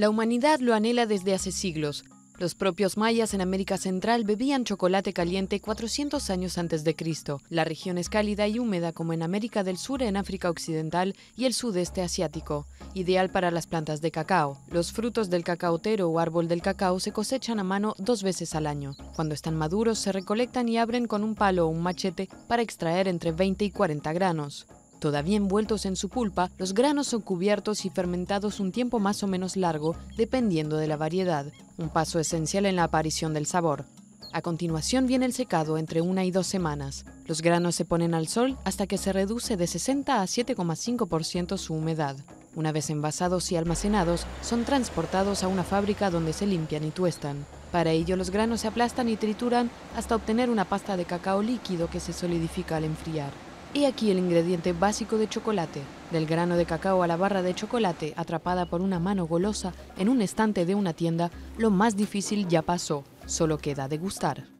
La humanidad lo anhela desde hace siglos. Los propios mayas en América Central bebían chocolate caliente 400 años antes de Cristo. La región es cálida y húmeda como en América del Sur, en África Occidental y el sudeste asiático, ideal para las plantas de cacao. Los frutos del cacaotero o árbol del cacao se cosechan a mano dos veces al año. Cuando están maduros se recolectan y abren con un palo o un machete para extraer entre 20 y 40 granos. Todavía envueltos en su pulpa, los granos son cubiertos y fermentados un tiempo más o menos largo, dependiendo de la variedad, un paso esencial en la aparición del sabor. A continuación viene el secado entre una y dos semanas. Los granos se ponen al sol hasta que se reduce de 60 a 7,5% su humedad. Una vez envasados y almacenados, son transportados a una fábrica donde se limpian y tuestan. Para ello los granos se aplastan y trituran hasta obtener una pasta de cacao líquido que se solidifica al enfriar. Y aquí el ingrediente básico de chocolate, del grano de cacao a la barra de chocolate atrapada por una mano golosa en un estante de una tienda, lo más difícil ya pasó, solo queda degustar.